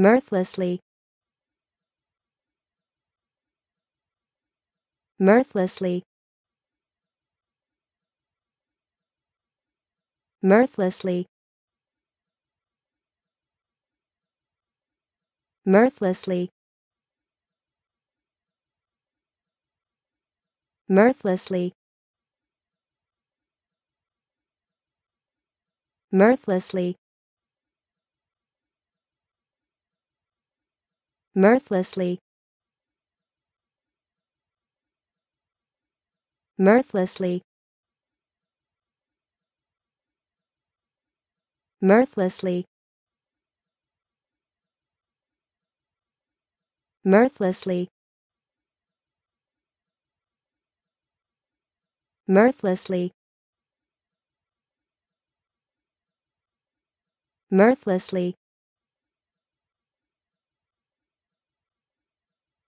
mirthlessly mirthlessly mirthlessly mirthlessly mirthlessly mirthlessly mirthlessly mirthlessly mirthlessly mirthlessly mirthlessly mirthlessly